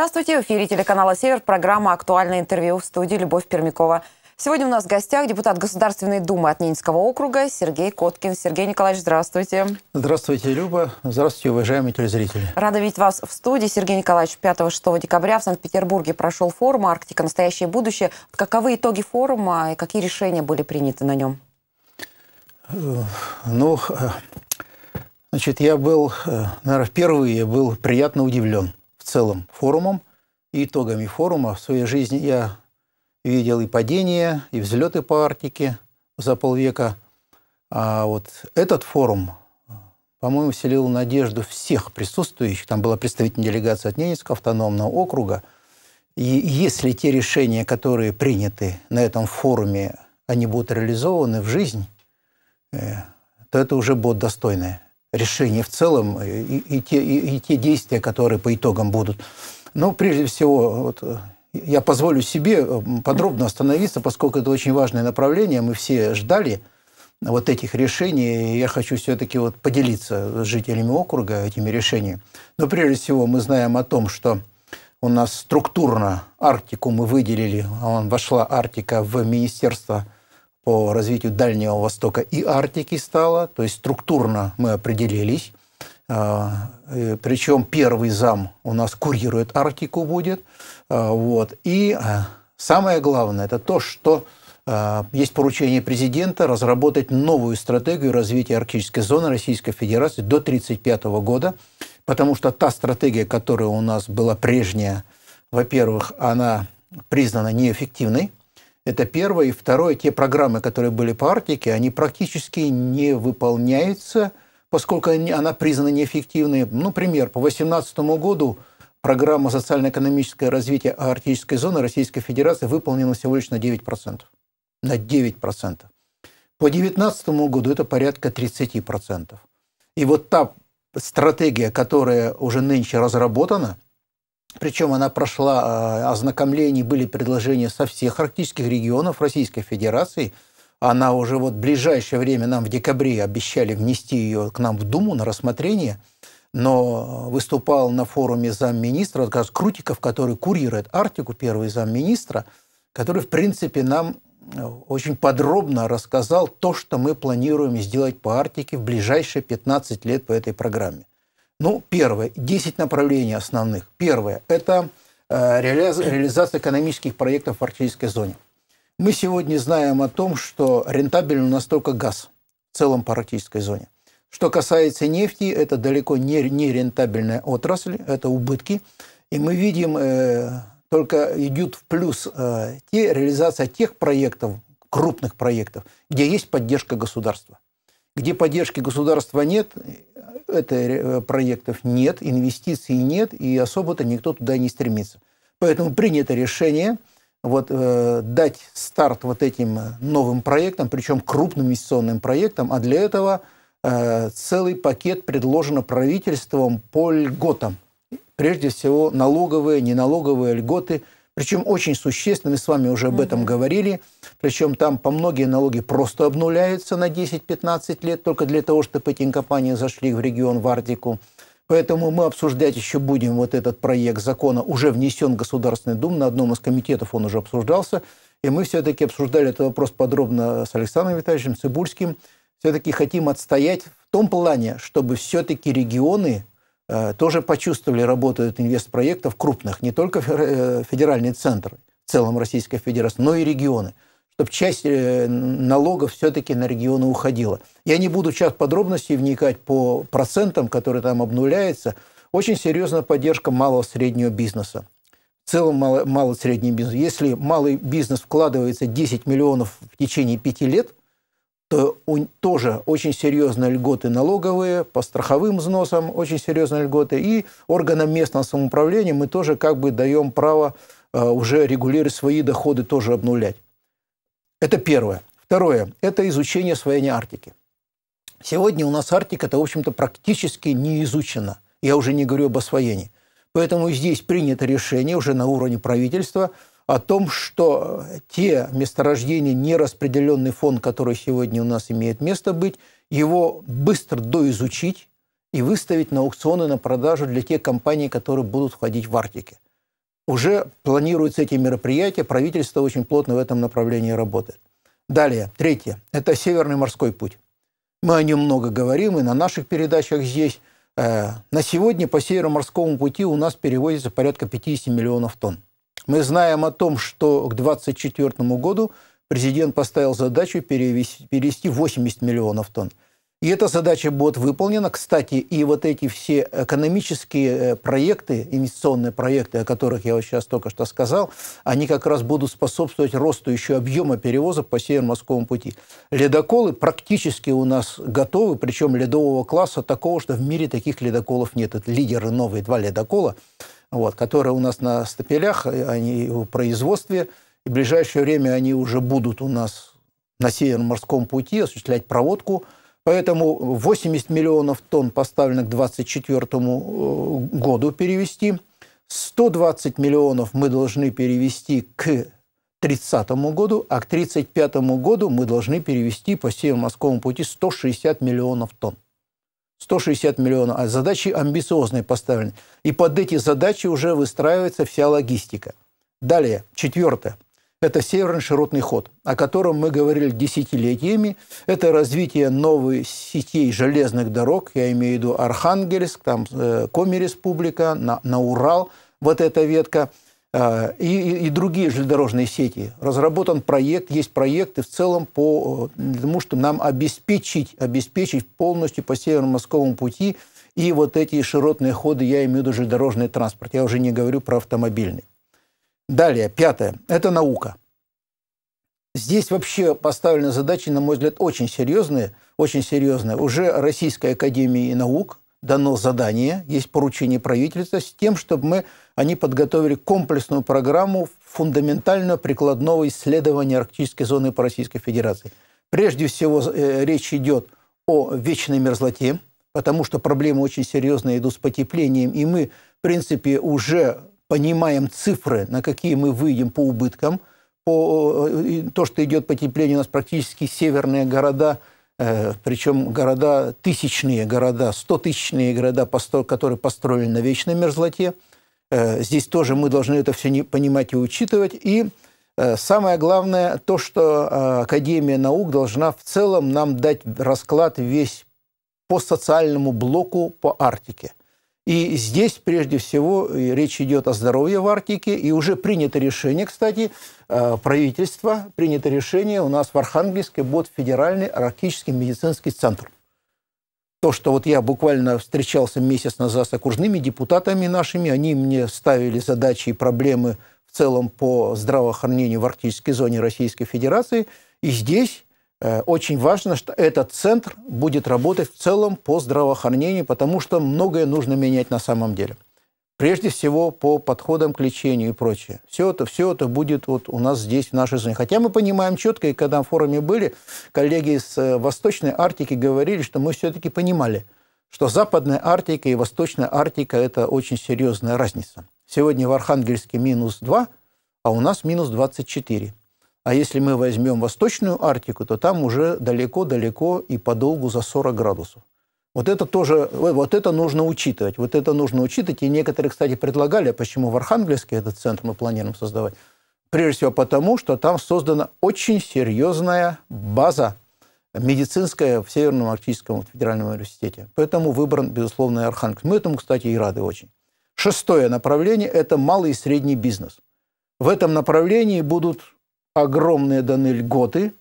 Здравствуйте, в эфире телеканала «Север» программа «Актуальное интервью» в студии Любовь Пермякова. Сегодня у нас в гостях депутат Государственной Думы от Ненецкого округа Сергей Коткин. Сергей Николаевич, здравствуйте. Здравствуйте, Люба. Здравствуйте, уважаемые телезрители. Рада видеть вас в студии. Сергей Николаевич, 5-6 декабря в Санкт-Петербурге прошел форум «Арктика. Настоящее будущее». Каковы итоги форума и какие решения были приняты на нем? Э, ну, э, значит, я был, э, наверное, впервые был приятно удивлен – в целом форумом и итогами форума. В своей жизни я видел и падения, и взлеты по Арктике за полвека. А вот этот форум, по-моему, вселил надежду всех присутствующих. Там была представительная делегация от Ненецкого автономного округа. И если те решения, которые приняты на этом форуме, они будут реализованы в жизнь, э, то это уже будет достойное решений в целом э, и, и, те, и, и те действия, которые по итогам будут. Но прежде всего, вот, э, я позволю себе э, подробно остановиться, поскольку это очень важное направление, мы все ждали вот этих решений, и я хочу все-таки вот поделиться с жителями округа этими решениями. Но прежде всего мы знаем о том, что у нас структурно Арктику мы выделили, вошла Арктика в Министерство по развитию Дальнего Востока и Арктики стала, то есть структурно мы определились. А, э, причем первый зам у нас курирует Арктику будет. А, вот. И а, самое главное, это то, что есть поручение президента разработать новую стратегию развития арктической зоны Российской Федерации до 1935 года, потому что та стратегия, которая у нас была прежняя, во-первых, она признана неэффективной, это первое. И второе, те программы, которые были по Арктике, они практически не выполняются, поскольку она признана неэффективной. Ну, пример, по 2018 году программа социально-экономическое развитие арктической зоны Российской Федерации выполнена всего лишь на 9%. На 9%. По 2019 году это порядка 30%. И вот та стратегия, которая уже нынче разработана – причем она прошла а, ознакомление, были предложения со всех арктических регионов Российской Федерации. Она уже вот в ближайшее время нам в декабре обещали внести ее к нам в Думу на рассмотрение но выступал на форуме замминистра, как раз Крутиков, который курирует Арктику, первый замминистра, который, в принципе, нам э, очень подробно рассказал то, что мы планируем сделать по Арктике в ближайшие 15 лет по этой программе. Ну, первое, 10 направлений основных. Первое – это э, реализация экономических проектов в арктической зоне. Мы сегодня знаем о том, что рентабельно настолько газ в целом по арктической зоне. Что касается нефти, это далеко не, не рентабельная отрасль, это убытки. И мы видим, э, только идут в плюс э, те, реализация тех проектов, крупных проектов, где есть поддержка государства где поддержки государства нет, это э, проектов нет, инвестиций нет, и особо-то никто туда не стремится. Поэтому принято решение вот, э, дать старт вот этим новым проектам, причем крупным инвестиционным проектам, а для этого э, целый пакет предложено правительством по льготам. Прежде всего налоговые, неналоговые льготы – причем очень существенно, мы с вами уже об mm -hmm. этом говорили, причем там по многие налоги просто обнуляются на 10-15 лет, только для того, чтобы эти компании зашли в регион, в Арктику. Поэтому мы обсуждать еще будем вот этот проект закона, уже внесен в Государственный Дум, на одном из комитетов он уже обсуждался, и мы все-таки обсуждали этот вопрос подробно с Александром Витальевичем Цибульским, все-таки хотим отстоять в том плане, чтобы все-таки регионы Э, тоже почувствовали работу от инвестпроектов крупных, не только э, федеральный центр в целом Российской Федерации, но и регионы, чтобы часть э, налогов все-таки на регионы уходила. Я не буду сейчас подробностей вникать по процентам, которые там обнуляются. Очень серьезная поддержка малого-среднего бизнеса. В целом мало, мало-средний бизнес. Если малый бизнес вкладывается 10 миллионов в течение 5 лет – то он, тоже очень серьезные льготы налоговые, по страховым взносам очень серьезные льготы. И органам местного самоуправления мы тоже как бы даем право э, уже регулировать свои доходы, тоже обнулять. Это первое. Второе – это изучение освоения Арктики. Сегодня у нас Арктика – это, в общем-то, практически не изучена. Я уже не говорю об освоении. Поэтому здесь принято решение уже на уровне правительства – о том, что те месторождения, нераспределенный фонд, который сегодня у нас имеет место быть, его быстро доизучить и выставить на аукционы на продажу для тех компаний, которые будут входить в Арктике. Уже планируются эти мероприятия, правительство очень плотно в этом направлении работает. Далее, третье, это Северный морской путь. Мы о нем много говорим и на наших передачах здесь. Э, на сегодня по Северному морскому пути у нас перевозится порядка 50 миллионов тонн. Мы знаем о том, что к 2024 году президент поставил задачу перевести, перевести 80 миллионов тонн. И эта задача будет выполнена. Кстати, и вот эти все экономические э, проекты, инвестиционные проекты, о которых я вот сейчас только что сказал, они как раз будут способствовать росту еще объема перевозок по Северо-Морскому пути. Ледоколы практически у нас готовы, причем ледового класса такого, что в мире таких ледоколов нет. Это лидеры новые два ледокола вот, которые у нас на стапелях, они в производстве. И в ближайшее время они уже будут у нас на Северном морском пути осуществлять проводку. Поэтому 80 миллионов тонн поставлено к 2024 э, году перевести. 120 миллионов мы должны перевести к 30 году, а к 35 году мы должны перевести по северо морскому пути 160 миллионов тонн. 160 миллионов, а задачи амбициозные поставлены. И под эти задачи уже выстраивается вся логистика. Далее, четвертое. Это северный широтный ход, о котором мы говорили десятилетиями. Это развитие новых сетей железных дорог, я имею в виду Архангельск, там э, Коми-республика, на, на Урал, вот эта ветка – а, и, и, другие железнодорожные сети. Разработан проект, есть проекты в целом по э, тому, чтобы нам обеспечить, обеспечить полностью по северо московскому пути и вот эти широтные ходы, я имею в виду железнодорожный транспорт, я уже не говорю про автомобильный. Далее, пятое, это наука. Здесь вообще поставлены задачи, на мой взгляд, очень серьезные, очень серьезные. Уже Российской Академии наук дано задание, есть поручение правительства с тем, чтобы мы они подготовили комплексную программу фундаментального прикладного исследования арктической зоны по Российской Федерации. Прежде всего э, речь идет о вечной мерзлоте, потому что проблемы очень серьезные идут с потеплением, и мы, в принципе, уже понимаем цифры, на какие мы выйдем по убыткам. По, э, то, что идет потепление, у нас практически северные города, э, причем города, тысячные города, стотысячные города, которые построены на вечной мерзлоте – Э, здесь тоже мы должны это все не понимать и учитывать. И э, самое главное, то, что э, Академия наук должна в целом нам дать расклад весь по социальному блоку по Арктике. И здесь, прежде всего, речь идет о здоровье в Арктике. И уже принято решение, кстати, правительство принято решение у нас в Архангельске будет федеральный арктический медицинский центр – то, что вот я буквально встречался месяц назад с окружными депутатами нашими, они мне ставили задачи и проблемы в целом по здравоохранению в арктической зоне Российской Федерации. И здесь э, очень важно, что этот центр будет работать в целом по здравоохранению, потому что многое нужно менять на самом деле. Прежде всего, по подходам к лечению и прочее. Все это, все это будет вот у нас здесь, в нашей зоне. Хотя мы понимаем четко, и когда в форуме были, коллеги из э, Восточной Арктики говорили, что мы все-таки понимали, что Западная Арктика и Восточная Арктика – это очень серьезная разница. Сегодня в Архангельске минус 2, а у нас минус 24. А если мы возьмем Восточную Арктику, то там уже далеко-далеко и подолгу за 40 градусов. Вот это тоже, вот это нужно учитывать. Вот это нужно учитывать. И некоторые, кстати, предлагали, почему в Архангельске этот центр мы планируем создавать. Прежде всего потому, что там создана очень серьезная база медицинская в Северном Арктическом федеральном университете. Поэтому выбран, безусловно, Архангельск. Мы этому, кстати, и рады очень. Шестое направление – это малый и средний бизнес. В этом направлении будут огромные даны льготы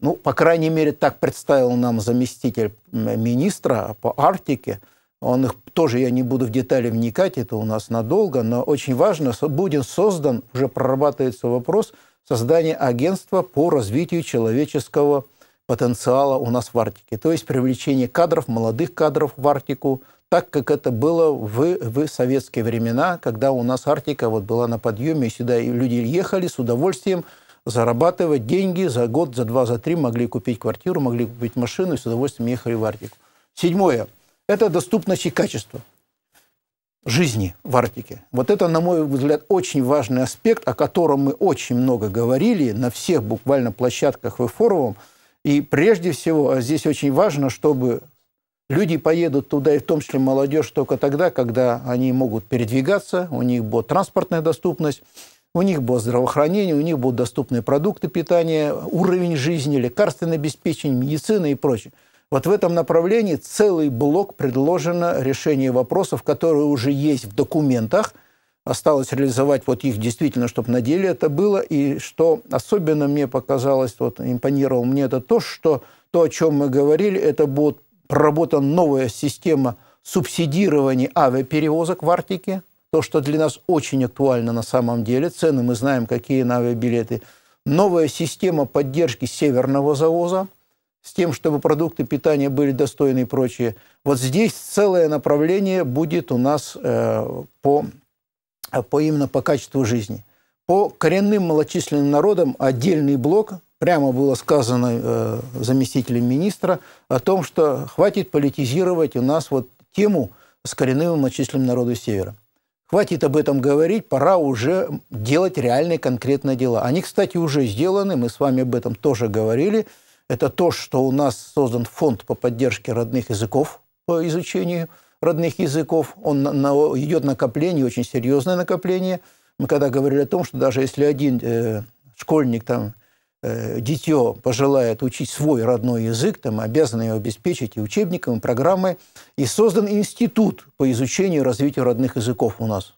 ну, по крайней мере, так представил нам заместитель министра по Арктике. Он их тоже, я не буду в детали вникать, это у нас надолго, но очень важно, будет создан, уже прорабатывается вопрос создания агентства по развитию человеческого потенциала у нас в Арктике. То есть привлечение кадров, молодых кадров в Арктику, так как это было в, в советские времена, когда у нас Арктика вот была на подъеме, и сюда люди ехали с удовольствием, зарабатывать деньги за год, за два, за три, могли купить квартиру, могли купить машину и с удовольствием ехали в Арктику. Седьмое. Это доступность и качество жизни в Арктике. Вот это, на мой взгляд, очень важный аспект, о котором мы очень много говорили на всех буквально площадках и форумах. И прежде всего а здесь очень важно, чтобы люди поедут туда, и в том числе молодежь, только тогда, когда они могут передвигаться, у них будет транспортная доступность, у них будет здравоохранение, у них будут доступные продукты питания, уровень жизни, лекарственное обеспечение, медицина и прочее. Вот в этом направлении целый блок предложено решение вопросов, которые уже есть в документах. Осталось реализовать вот их действительно, чтобы на деле это было. И что особенно мне показалось, вот импонировал мне, это то, что то, о чем мы говорили, это будет проработана новая система субсидирования авиаперевозок в Арктике, то, что для нас очень актуально на самом деле. Цены мы знаем, какие на авиабилеты. Новая система поддержки северного завоза с тем, чтобы продукты питания были достойны и прочее. Вот здесь целое направление будет у нас э, по, по именно по качеству жизни. По коренным малочисленным народам отдельный блок, прямо было сказано э, заместителем министра, о том, что хватит политизировать у нас вот тему с коренным малочисленным народом Севера. Хватит об этом говорить, пора уже делать реальные конкретные дела. Они, кстати, уже сделаны, мы с вами об этом тоже говорили. Это то, что у нас создан фонд по поддержке родных языков, по изучению родных языков. Он на, на, идет накопление, очень серьезное накопление. Мы когда говорили о том, что даже если один э, школьник там Э, дитё пожелает учить свой родной язык, там обязаны его обеспечить и учебниками, и программой. И создан институт по изучению и развитию родных языков у нас.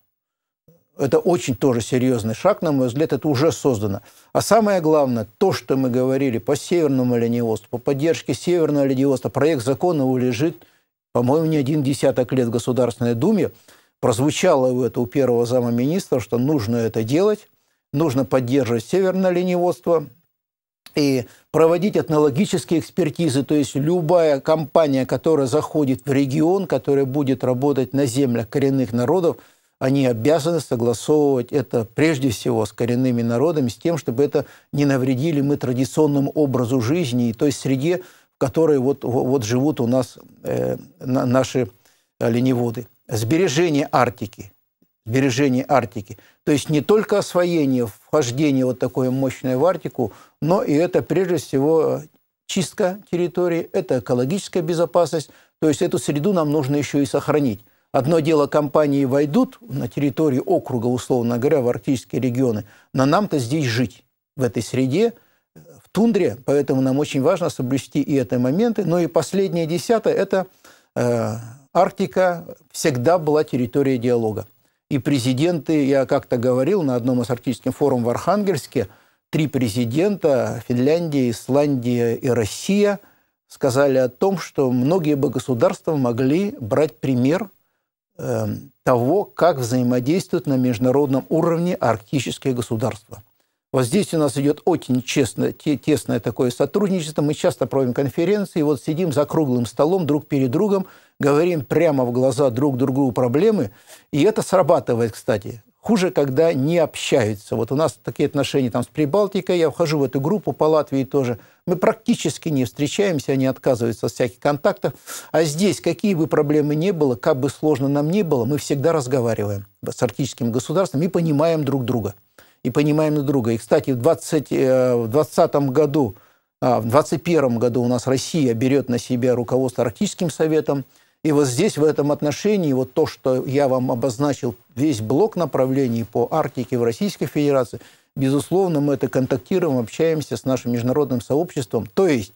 Это очень тоже серьезный шаг, на мой взгляд, это уже создано. А самое главное, то, что мы говорили по Северному оленевосту, по поддержке Северного оленевоста, проект закона его лежит, по-моему, не один десяток лет в Государственной Думе. Прозвучало это у первого зама министра, что нужно это делать, нужно поддерживать северное оленеводство, и проводить этнологические экспертизы. То есть любая компания, которая заходит в регион, которая будет работать на землях коренных народов, они обязаны согласовывать это прежде всего с коренными народами, с тем, чтобы это не навредили мы традиционному образу жизни и той среде, в которой вот, вот живут у нас э, наши э, оленеводы. Сбережение Арктики – бережении Арктики. То есть не только освоение, вхождение вот такое мощное в Арктику, но и это прежде всего э, чистка территории, это экологическая безопасность. То есть эту среду нам нужно еще и сохранить. Одно дело, компании войдут на территории округа, условно говоря, в арктические регионы, но нам-то здесь жить, в этой среде, э, в тундре, поэтому нам очень важно соблюсти и эти моменты. Ну и последнее, десятое, это э, Арктика всегда была территорией диалога. И президенты, я как-то говорил на одном из арктических форумов в Архангельске, три президента Финляндии, Исландии и Россия сказали о том, что многие бы государства могли брать пример э, того, как взаимодействуют на международном уровне арктические государства – вот здесь у нас идет очень честно, тесное такое сотрудничество. Мы часто проводим конференции, вот сидим за круглым столом друг перед другом, говорим прямо в глаза друг другу проблемы. И это срабатывает, кстати. Хуже, когда не общаются. Вот у нас такие отношения там с Прибалтикой. Я вхожу в эту группу по Латвии тоже. Мы практически не встречаемся, они отказываются от всяких контактов. А здесь, какие бы проблемы ни было, как бы сложно нам ни было, мы всегда разговариваем с арктическим государством и понимаем друг друга и понимаем друг друга. И, кстати, в 2020 э, году, а, в 2021 году у нас Россия берет на себя руководство Арктическим советом. И вот здесь, в этом отношении, вот то, что я вам обозначил, весь блок направлений по Арктике в Российской Федерации, безусловно, мы это контактируем, общаемся с нашим международным сообществом. То есть,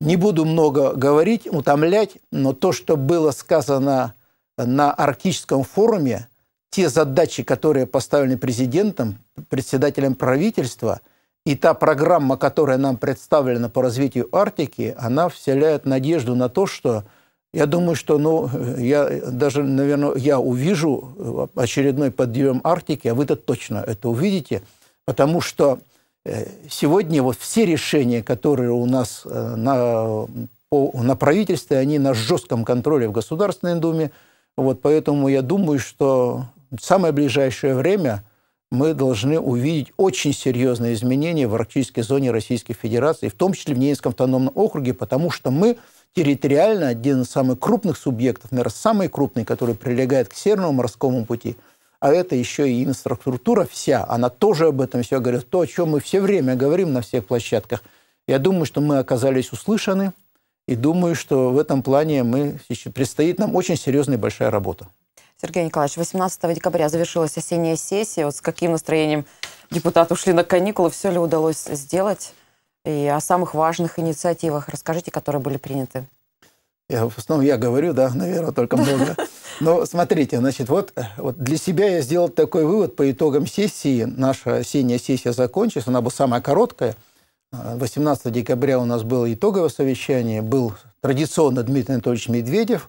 не буду много говорить, утомлять, но то, что было сказано на Арктическом форуме – те задачи, которые поставлены президентом, председателем правительства, и та программа, которая нам представлена по развитию Арктики, она вселяет надежду на то, что я думаю, что, ну, я даже, наверное, я увижу очередной подъем Арктики, а вы это точно это увидите, потому что э, сегодня вот все решения, которые у нас э, на, по, на правительстве, они на жестком контроле в Государственной Думе. Вот поэтому я думаю, что в самое ближайшее время мы должны увидеть очень серьезные изменения в арктической зоне Российской Федерации, в том числе в Ненецком автономном округе, потому что мы территориально один из самых крупных субъектов, наверное, самый крупный, который прилегает к Северному морскому пути, а это еще и инфраструктура вся, она тоже об этом все говорит, то, о чем мы все время говорим на всех площадках. Я думаю, что мы оказались услышаны, и думаю, что в этом плане мы, предстоит нам очень серьезная и большая работа. Сергей Николаевич, 18 декабря завершилась осенняя сессия. Вот с каким настроением депутаты ушли на каникулы? Все ли удалось сделать? И о самых важных инициативах расскажите, которые были приняты. Я, в основном я говорю, да, наверное, только много. Но смотрите, значит, вот, вот для себя я сделал такой вывод по итогам сессии. Наша осенняя сессия закончилась, она была самая короткая. 18 а, декабря у нас было итоговое совещание, был традиционно Дмитрий Анатольевич Медведев,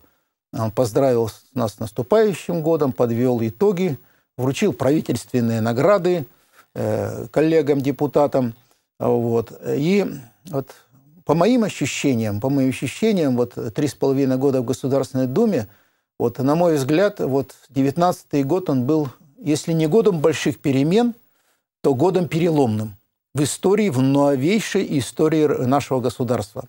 он а, поздравил нас с наступающим годом, подвел итоги, вручил правительственные награды э, коллегам, депутатам. Вот. И вот по моим ощущениям, по моим ощущениям, вот три с половиной года в Государственной Думе, вот, на мой взгляд, вот 19 год он был, если не годом больших перемен, то годом переломным в истории, в новейшей истории нашего государства.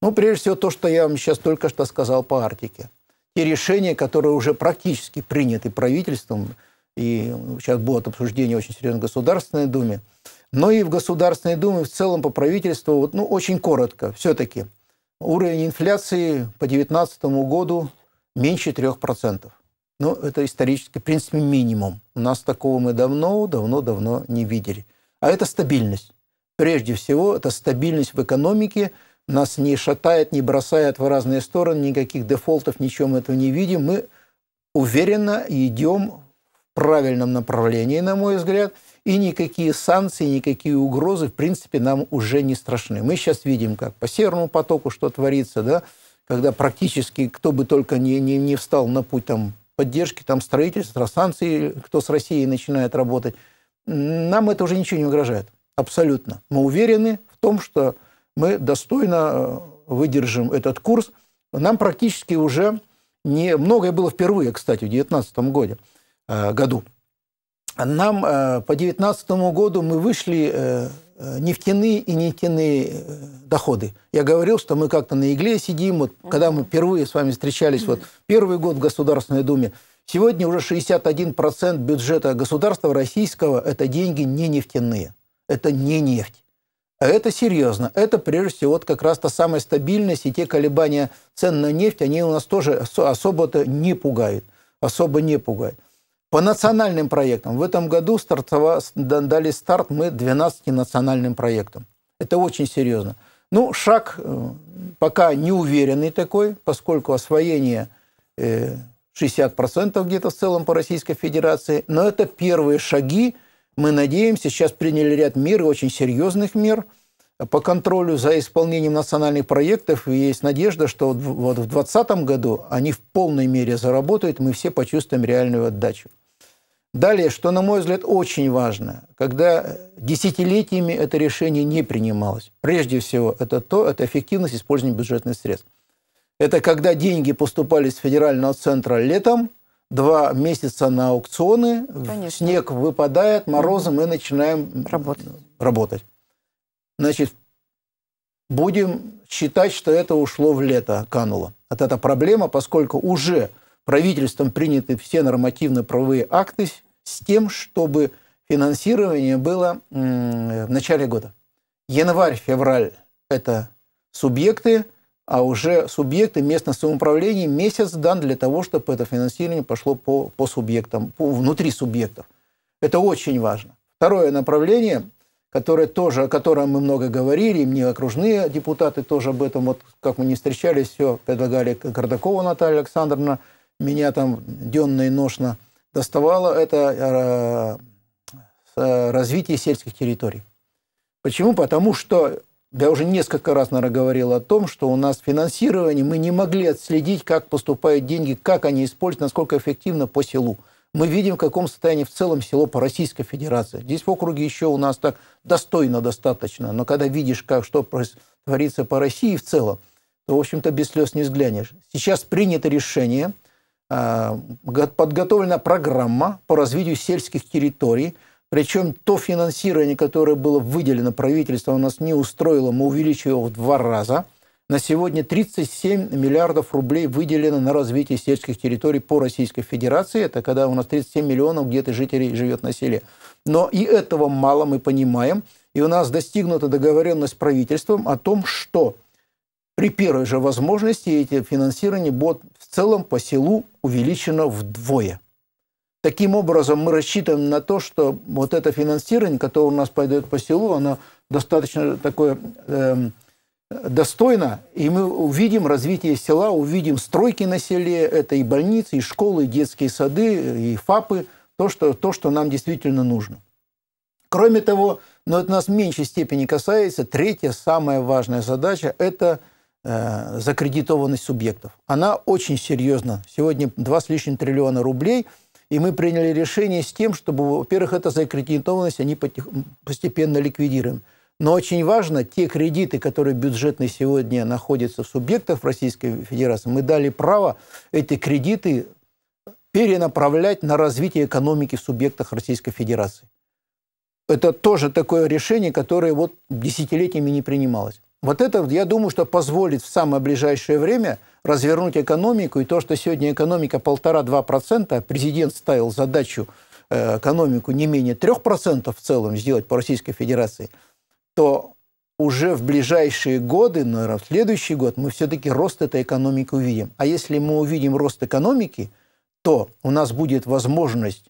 Ну, прежде всего, то, что я вам сейчас только что сказал по Арктике – те решения, которые уже практически приняты правительством, и сейчас будет обсуждение очень серьезно в Государственной Думе, но и в Государственной Думе в целом по правительству, вот, ну, очень коротко, все-таки уровень инфляции по 2019 году меньше 3%. Ну, это исторически, в принципе, минимум. У нас такого мы давно, давно, давно не видели. А это стабильность. Прежде всего, это стабильность в экономике – нас не шатает, не бросает в разные стороны, никаких дефолтов, ничем этого не видим. Мы уверенно идем в правильном направлении, на мой взгляд, и никакие санкции, никакие угрозы, в принципе, нам уже не страшны. Мы сейчас видим, как по Северному потоку что творится, да, когда практически кто бы только не, не, не встал на путь там, поддержки, там, строительства, санкций, кто с Россией начинает работать, нам это уже ничего не угрожает. Абсолютно. Мы уверены в том, что мы достойно э, выдержим этот курс. Нам практически уже не... Многое было впервые, кстати, в 2019 году. Э, году. Нам э, по 2019 году мы вышли нефтяные и нефтяные доходы. Я говорил, что мы как-то на игле сидим. Вот, когда мы впервые с вами встречались, вот первый год в Государственной Думе, сегодня уже 61% бюджета государства российского – это деньги не нефтяные, это не нефть. Это серьезно. Это, прежде всего, вот как раз та самая стабильность и те колебания цен на нефть, они у нас тоже особо-то не пугают. Особо не пугают. По национальным проектам. В этом году стартова, дали старт мы 12 национальным проектам. Это очень серьезно. Ну, шаг э, пока неуверенный такой, поскольку освоение 60% э, где-то в целом по Российской Федерации. Но это первые шаги – мы надеемся, сейчас приняли ряд мер, очень серьезных мер по контролю за исполнением национальных проектов. И есть надежда, что вот в 2020 году они в полной мере заработают, мы все почувствуем реальную отдачу. Далее, что, на мой взгляд, очень важно, когда десятилетиями это решение не принималось. Прежде всего, это то, это эффективность использования бюджетных средств. Это когда деньги поступали с федерального центра летом, два месяца на аукционы, Конечно. снег выпадает, морозы, мы начинаем работать. работать. Значит, будем считать, что это ушло в лето, кануло. Вот эта проблема, поскольку уже правительством приняты все нормативно-правовые акты с тем, чтобы финансирование было в начале года. Январь-февраль – это субъекты, а уже субъекты местного самоуправления месяц дан для того, чтобы это финансирование пошло по, по субъектам, по, внутри субъектов. Это очень важно. Второе направление, которое тоже, о котором мы много говорили, и мне окружные депутаты тоже об этом, вот как мы не встречались, все предлагали Кордакову Наталья Александровна, меня там денно и ношно доставала это э, э, развитие сельских территорий. Почему? Потому что я уже несколько раз, наверное, говорил о том, что у нас финансирование, мы не могли отследить, как поступают деньги, как они используются, насколько эффективно по селу. Мы видим, в каком состоянии в целом село по Российской Федерации. Здесь в округе еще у нас так достойно достаточно, но когда видишь, как, что творится по России в целом, то, в общем-то, без слез не взглянешь. Сейчас принято решение, а, подготовлена программа по развитию сельских территорий – причем то финансирование, которое было выделено правительством, нас не устроило, мы увеличили его в два раза. На сегодня 37 миллиардов рублей выделено на развитие сельских территорий по Российской Федерации. Это когда у нас 37 миллионов где-то жителей живет на селе. Но и этого мало мы понимаем. И у нас достигнута договоренность с правительством о том, что при первой же возможности эти финансирования будут в целом по селу увеличено вдвое. Таким образом, мы рассчитываем на то, что вот это финансирование, которое у нас пойдет по селу, оно достаточно такое э, достойно, и мы увидим развитие села, увидим стройки на селе, это и больницы, и школы, и детские сады, и ФАПы, то, что, то, что нам действительно нужно. Кроме того, но это нас в меньшей степени касается, третья самая важная задача – это э, закредитованность субъектов. Она очень серьезна. Сегодня 2 с лишним триллиона рублей – и мы приняли решение с тем, чтобы, во-первых, эта закредитованность они постепенно ликвидируем. Но очень важно, те кредиты, которые бюджетные сегодня находятся в субъектах Российской Федерации, мы дали право эти кредиты перенаправлять на развитие экономики в субъектах Российской Федерации. Это тоже такое решение, которое вот десятилетиями не принималось. Вот это, я думаю, что позволит в самое ближайшее время развернуть экономику. И то, что сегодня экономика 1,5-2%, президент ставил задачу э, экономику не менее 3% в целом сделать по Российской Федерации, то уже в ближайшие годы, наверное, в следующий год, мы все-таки рост этой экономики увидим. А если мы увидим рост экономики, то у нас будет возможность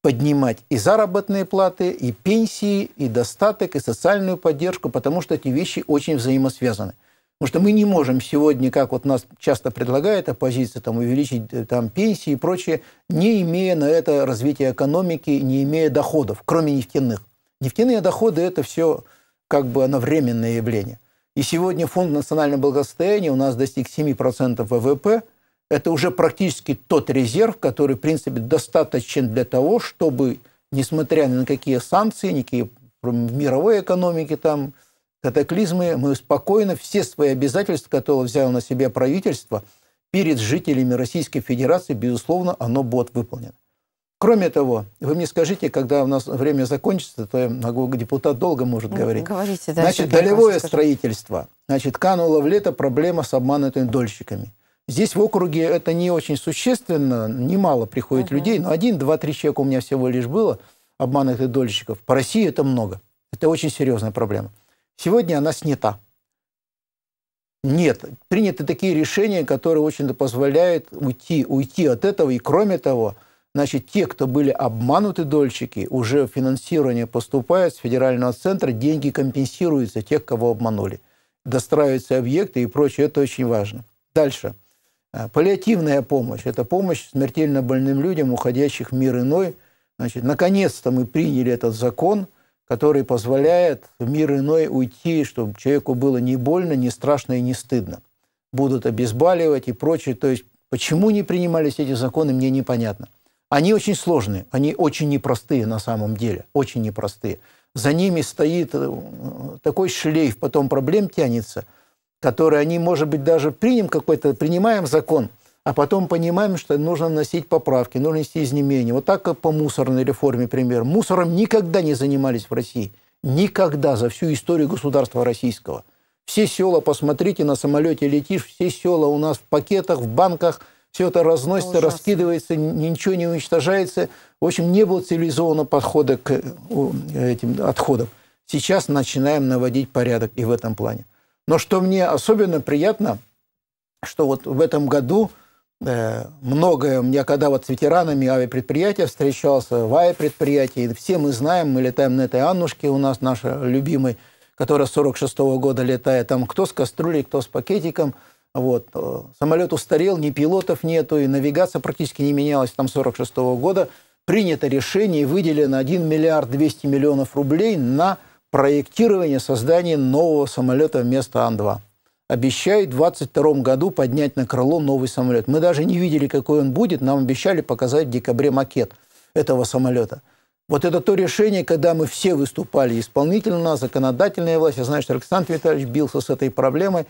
поднимать и заработные платы, и пенсии, и достаток, и социальную поддержку, потому что эти вещи очень взаимосвязаны. Потому что мы не можем сегодня, как вот нас часто предлагает оппозиция, там, увеличить э, там, пенсии и прочее, не имея на это развития экономики, не имея доходов, кроме нефтяных. Нефтяные доходы – это все как бы оно временное явление. И сегодня фонд национального благосостояния у нас достиг 7% ВВП. Это уже практически тот резерв, который, в принципе, достаточен для того, чтобы, несмотря ни на какие санкции, никакие мировой экономики, там, катаклизмы мы спокойно все свои обязательства, которые взяло на себя правительство, перед жителями Российской Федерации, безусловно, оно будет выполнено. Кроме того, вы мне скажите, когда у нас время закончится, то я могу, депутат долго может говорить. Говорите, да, значит, долевое строительство. Значит, канула в лето проблема с обманутыми дольщиками. Здесь в округе это не очень существенно, немало приходит угу. людей, но один, два, три человека у меня всего лишь было обманутых дольщиков. По России это много. Это очень серьезная проблема. Сегодня она снята. Нет, приняты такие решения, которые очень позволяют уйти, уйти от этого. И кроме того, значит, те, кто были обмануты дольщики, уже финансирование поступает с федерального центра, деньги компенсируются тех, кого обманули. Достраиваются объекты и прочее, это очень важно. Дальше. Э, паллиативная помощь – это помощь смертельно больным людям, уходящих в мир иной. Значит, наконец-то мы приняли этот закон – который позволяет в мир иной уйти, чтобы человеку было не больно, не страшно и не стыдно. Будут обезболивать и прочее. То есть почему не принимались эти законы, мне непонятно. Они очень сложные, они очень непростые на самом деле, очень непростые. За ними стоит э, такой шлейф, потом проблем тянется, который они, может быть, даже приним, какой-то, принимаем закон – а потом понимаем, что нужно носить поправки, нужно нести изменения. Вот так как по мусорной реформе пример. Мусором никогда не занимались в России. Никогда за всю историю государства российского. Все села, посмотрите, на самолете летишь, все села у нас в пакетах, в банках, все это разносится, Ужасно. раскидывается, ничего не уничтожается. В общем, не было цивилизованного подхода к этим отходам. Сейчас начинаем наводить порядок и в этом плане. Но что мне особенно приятно, что вот в этом году Э, многое. я когда вот с ветеранами авиапредприятия встречался, в авиапредприятии, все мы знаем, мы летаем на этой Аннушке у нас, наша любимая, которая с 46 -го года летает, там кто с кастрюлей, кто с пакетиком. Вот. Э, самолет устарел, ни пилотов нету, и навигация практически не менялась там 46 -го года. Принято решение и выделено 1 миллиард 200 миллионов рублей на проектирование создания нового самолета вместо Ан-2 обещает в 2022 году поднять на крыло новый самолет. Мы даже не видели, какой он будет. Нам обещали показать в декабре макет этого самолета. Вот это то решение, когда мы все выступали, исполнительная, законодательная власть. Я знаю, что Александр Витальевич бился с этой проблемой.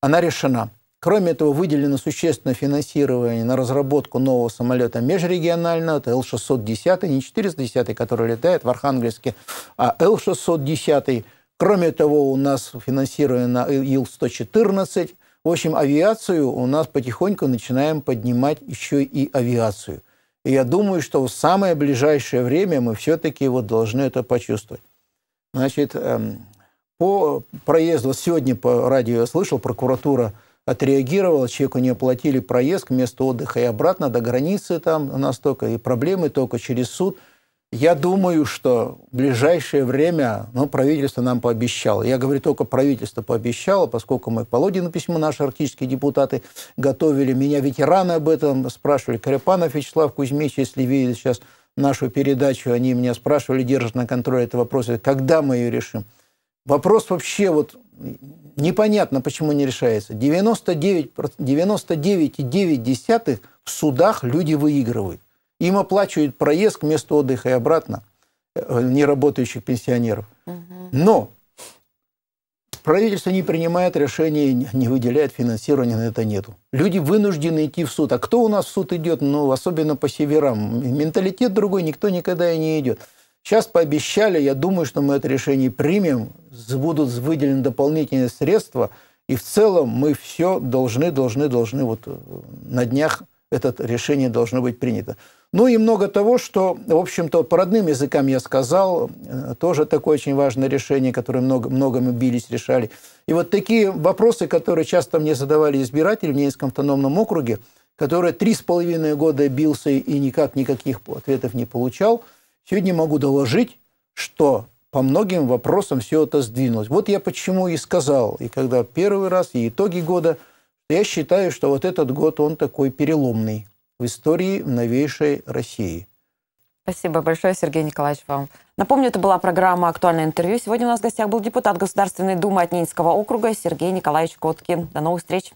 Она решена. Кроме этого, выделено существенное финансирование на разработку нового самолета межрегионального. Это Л-610, не 410, который летает в Архангельске, а Л-610, Кроме того, у нас финансировано Ил-114. В общем, авиацию у нас потихоньку начинаем поднимать еще и авиацию. И я думаю, что в самое ближайшее время мы все-таки вот должны это почувствовать. Значит, эм, по проезду, вот сегодня по радио я слышал, прокуратура отреагировала, человеку не оплатили проезд к месту отдыха и обратно до границы там настолько, и проблемы только через суд – я думаю, что в ближайшее время ну, правительство нам пообещало. Я говорю только правительство пообещало, поскольку мы к Володину письмо наши арктические депутаты готовили. Меня ветераны об этом спрашивали. Карипанов Вячеслав Кузьмич, если видит сейчас нашу передачу, они меня спрашивали, держат на контроле этот вопрос, когда мы ее решим. Вопрос вообще вот непонятно, почему не решается. 99,9 99 в судах люди выигрывают. Им оплачивают проезд к месту отдыха и обратно э, неработающих пенсионеров. Но правительство не принимает решения, не выделяет финансирование, на это нету. Люди вынуждены идти в суд. А кто у нас в суд идет? Ну, особенно по северам. Менталитет другой, никто никогда и не идет. Сейчас пообещали, я думаю, что мы это решение примем, будут выделены дополнительные средства, и в целом мы все должны, должны, должны, вот э, на днях это решение должно быть принято. Ну и много того, что, в общем-то, по родным языкам я сказал, э, тоже такое очень важное решение, которое много, много мы бились, решали. И вот такие вопросы, которые часто мне задавали избиратели в Ненецком автономном округе, которые три с половиной года бился и никак никаких ответов не получал, сегодня могу доложить, что по многим вопросам все это сдвинулось. Вот я почему и сказал, и когда первый раз, и итоги года, я считаю, что вот этот год, он такой переломный в истории новейшей России. Спасибо большое, Сергей Николаевич, вам. Напомню, это была программа «Актуальное интервью». Сегодня у нас в гостях был депутат Государственной Думы от Нинского округа Сергей Николаевич Коткин. До новых встреч!